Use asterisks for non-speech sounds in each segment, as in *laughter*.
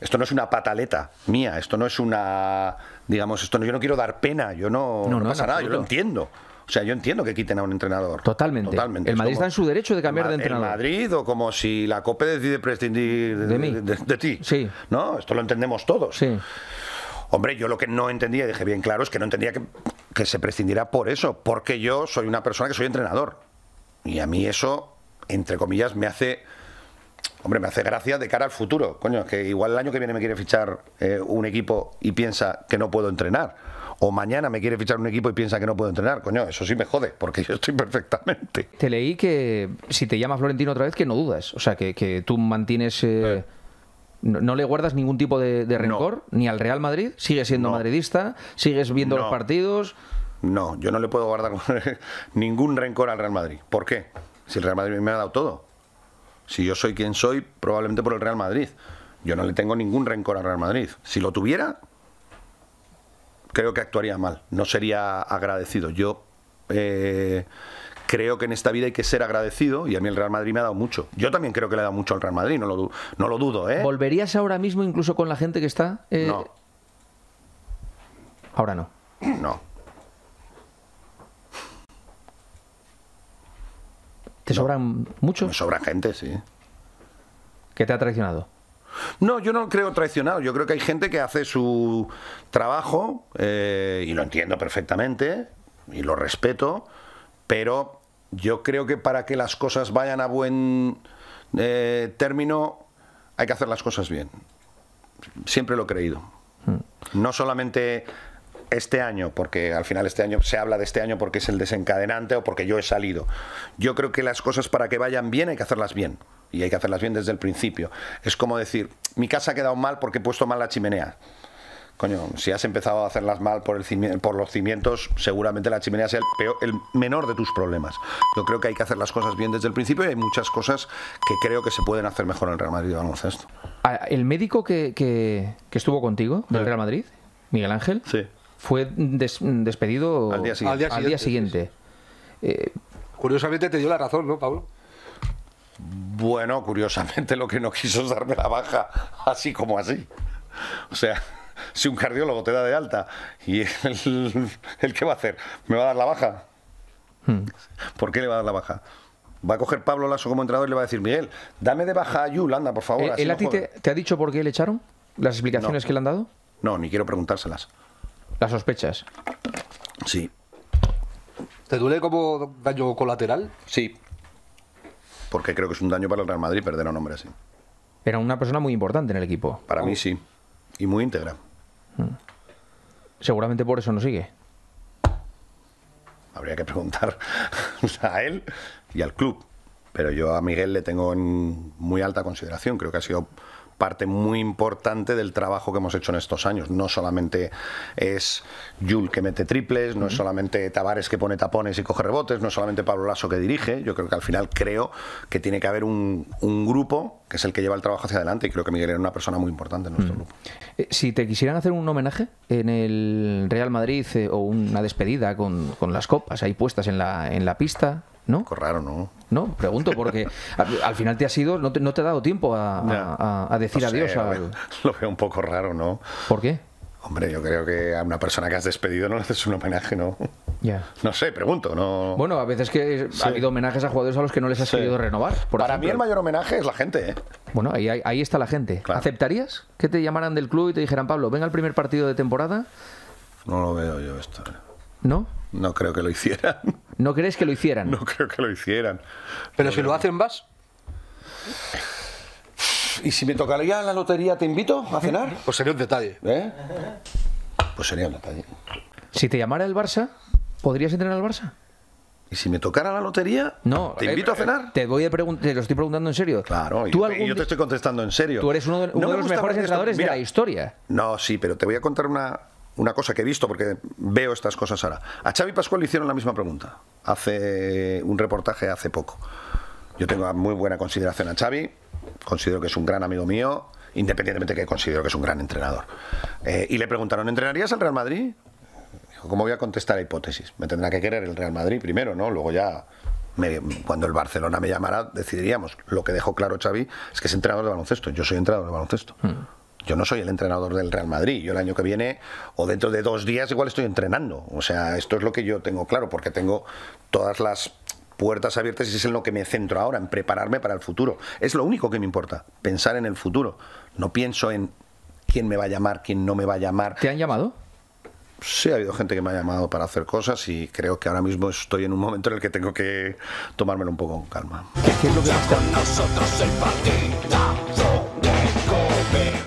esto no es una pataleta mía, esto no es una, digamos, esto no, yo no quiero dar pena, yo no, no, pasa nada, yo lo entiendo. O sea, yo entiendo que quiten a un entrenador. Totalmente. El Madrid está en su derecho de cambiar de entrenador. El Madrid o como si la COPE decide prescindir de, de, ti. Sí. ¿No? Esto lo entendemos todos. Sí. Hombre, yo lo que no entendía, dije bien claro, es que no entendía que, se prescindiera por eso, porque yo soy una persona que soy entrenador. Y a mí eso, entre comillas, me hace Hombre, me hace gracia de cara al futuro. Coño, es que igual el año que viene me quiere fichar eh, un equipo y piensa que no puedo entrenar. O mañana me quiere fichar un equipo y piensa que no puedo entrenar. Coño, eso sí me jode, porque yo estoy perfectamente. Te leí que si te llamas Florentino otra vez, que no dudas. O sea, que, tú mantienes. Eh, eh. No, le guardas ningún tipo de, rencor ni al Real Madrid. Sigues siendo madridista, sigues viendo los partidos. No, yo no le puedo guardar *laughs* ningún rencor al Real Madrid. ¿Por qué? Si el Real Madrid me ha dado todo. Si yo soy quien soy, probablemente por el Real Madrid. Yo no le tengo ningún rencor al Real Madrid. Si lo tuviera, creo que actuaría mal. No sería agradecido. Yo eh, creo que en esta vida hay que ser agradecido y a mí el Real Madrid me ha dado mucho. Yo también creo que le ha dado mucho al Real Madrid, no lo, dudo. ¿eh? ¿Volverías ahora mismo incluso con la gente que está? Eh? No. Ahora no. No. sobran muchos? Me sobra gente, sí. ¿Qué te ha traicionado? No, yo no creo traicionado. Yo creo que hay gente que hace su trabajo eh, y lo entiendo perfectamente y lo respeto, pero yo creo que para que las cosas vayan a buen eh, término hay que hacer las cosas bien. Siempre lo he creído. Hmm. No solamente este año, porque al final este año se habla de este año porque es el desencadenante o porque yo he salido. Yo creo que las cosas para que vayan bien hay que hacerlas bien. Y hay que hacerlas bien desde el principio. Es como decir, mi casa ha quedado mal porque he puesto mal la chimenea. Coño, si has empezado a hacerlas mal por, el por los cimientos, seguramente la chimenea sea el, el menor de tus problemas. Yo creo que hay que hacer las cosas bien desde el principio y hay muchas cosas que creo que se pueden hacer mejor en el Real Madrid de baloncesto. Ah, ¿El médico que, que estuvo contigo del Real Madrid? Miguel Ángel. Sí fue despedido al día siguiente. Curiosamente te dio la razón, ¿no, Pablo? Bueno, curiosamente lo que no quiso es darme la baja así como así. O sea, si un cardiólogo te da de alta y el, qué que va a hacer, ¿me va a dar la baja? Hmm. ¿Por qué le va a dar la baja? va a coger Pablo Lasso como entrenador y le va a decir, Miguel, dame de baja a Yul, por favor. Eh, ¿El, a ti te, ha dicho por qué le echaron? ¿Las explicaciones que le han dado? No, ni quiero preguntárselas. Las sospechas. Sí. ¿Te duele como daño colateral? Sí. Porque creo que es un daño para el Real Madrid perder a un hombre así. Era una persona muy importante en el equipo. Para mí sí. Y muy íntegra. Mm. Seguramente por eso no sigue. Habría que preguntar *laughs* a él y al club. Pero yo a Miguel le tengo en muy alta consideración. Creo que ha sido parte muy importante del trabajo que hemos hecho en estos años. No solamente es Yul que mete triples, no es solamente Tavares que pone tapones y coge rebotes, no es solamente Pablo Lasso que dirige. Yo creo que al final creo que tiene que haber un, grupo que es el que lleva el trabajo hacia adelante y creo que Miguel era una persona muy importante en nuestro grupo. Eh, si te quisieran hacer un homenaje en el Real Madrid eh, o una despedida con, con, las copas ahí puestas en la, en la pista, ¿no? raro, ¿no? No, pregunto porque al, final te ha sido, no te, ha dado tiempo a, a, a decir adiós. *laughs* Lo veo un poco raro, ¿no? ¿Por qué? Hombre, yo creo que a una persona que has despedido no le haces un homenaje, ¿no? Ya, No sé, pregunto. No... Bueno, a veces que ha habido homenajes a jugadores a los que no les has salido renovar. Para mí el mayor homenaje es la gente. ¿eh? Bueno, ahí, ahí, está la gente. ¿Aceptarías que te llamaran del club y te dijeran, Pablo, venga al primer partido de temporada? No lo veo yo esto. ¿eh? ¿No? No creo que lo hicieran. ¿No crees que lo hicieran? No creo que lo hicieran. Pero si lo hacen, vas. ¿Y si me tocaría la lotería, te invito a cenar? *laughs* Pues sería un detalle. ¿Eh? Pues sería un detalle. Si te llamara el Barça, ¿podrías entrenar al Barça? ¿Y si me tocara la lotería? No. ¿Te eh, invito a eh, cenar? Te voy a te lo estoy preguntando en serio. Claro, ¿Tú yo, te estoy contestando en serio. Tú eres uno de, los mejores entrenadores de la historia. No, sí, pero te voy a contar una, una cosa que he visto, porque veo estas cosas ahora. A Xavi Pascual le hicieron la misma pregunta, hace un reportaje hace poco. Yo tengo muy buena consideración a Xavi, considero que es un gran amigo mío, independientemente que considero que es un gran entrenador. Eh, y le preguntaron, ¿entrenarías al Real Madrid? Dijo, ¿cómo voy a contestar a hipótesis? Me tendrá que querer el Real Madrid primero, ¿no? Luego ya, cuando el Barcelona me llamara, decidiríamos. Lo que dejó claro Xavi es que es entrenador de baloncesto, yo soy entrenador de baloncesto. Hmm yo no soy el entrenador del Real Madrid. Yo el año que viene o dentro de dos días igual estoy entrenando. O sea, esto es lo que yo tengo claro porque tengo todas las puertas abiertas y es en lo que me centro ahora, en prepararme para el futuro. Es lo único que me importa, pensar en el futuro. No pienso en quién me va a llamar, quién no me va a llamar. ¿Te han llamado? Sí, ha habido gente que me ha llamado para hacer cosas y creo que ahora mismo estoy en un momento en el que tengo que tomármelo un poco con calma. ¿Qué es lo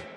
que